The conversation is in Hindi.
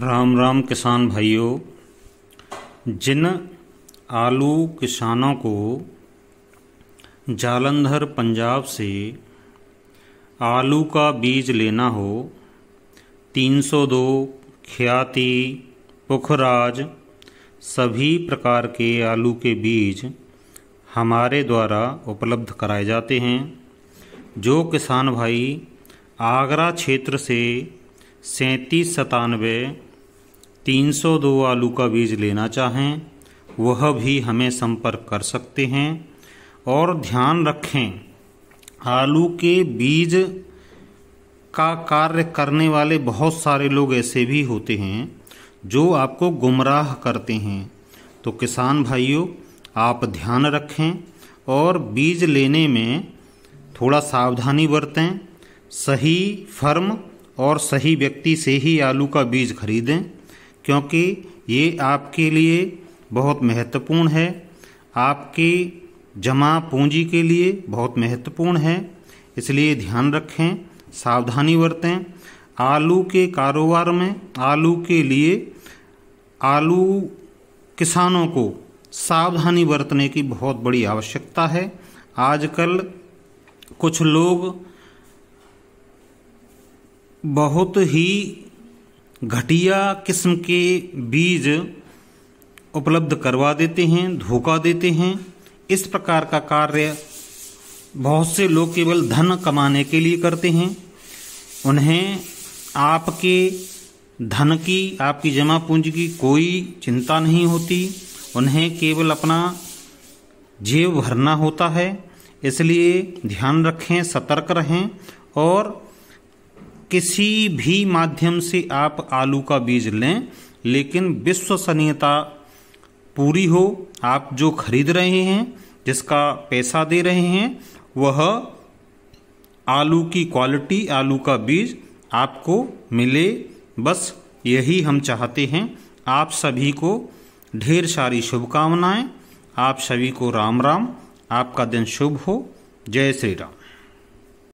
राम राम किसान भाइयों जिन आलू किसानों को जालंधर पंजाब से आलू का बीज लेना हो 302 ख्याति पुखराज सभी प्रकार के आलू के बीज हमारे द्वारा उपलब्ध कराए जाते हैं जो किसान भाई आगरा क्षेत्र से सैंतीस सतानवे तीन सौ दो आलू का बीज लेना चाहें वह भी हमें संपर्क कर सकते हैं और ध्यान रखें आलू के बीज का कार्य करने वाले बहुत सारे लोग ऐसे भी होते हैं जो आपको गुमराह करते हैं तो किसान भाइयों आप ध्यान रखें और बीज लेने में थोड़ा सावधानी बरतें सही फर्म और सही व्यक्ति से ही आलू का बीज खरीदें क्योंकि ये आपके लिए बहुत महत्वपूर्ण है आपकी जमा पूंजी के लिए बहुत महत्वपूर्ण है इसलिए ध्यान रखें सावधानी बरतें आलू के कारोबार में आलू के लिए आलू किसानों को सावधानी बरतने की बहुत बड़ी आवश्यकता है आजकल कुछ लोग बहुत ही घटिया किस्म के बीज उपलब्ध करवा देते हैं धोखा देते हैं इस प्रकार का कार्य बहुत से लोग केवल धन कमाने के लिए करते हैं उन्हें आपके धन की आपकी जमा पूंजी की कोई चिंता नहीं होती उन्हें केवल अपना जेब भरना होता है इसलिए ध्यान रखें सतर्क रहें और किसी भी माध्यम से आप आलू का बीज लें लेकिन विश्वसनीयता पूरी हो आप जो खरीद रहे हैं जिसका पैसा दे रहे हैं वह आलू की क्वालिटी आलू का बीज आपको मिले बस यही हम चाहते हैं आप सभी को ढेर सारी शुभकामनाएं आप सभी को राम राम आपका दिन शुभ हो जय श्री राम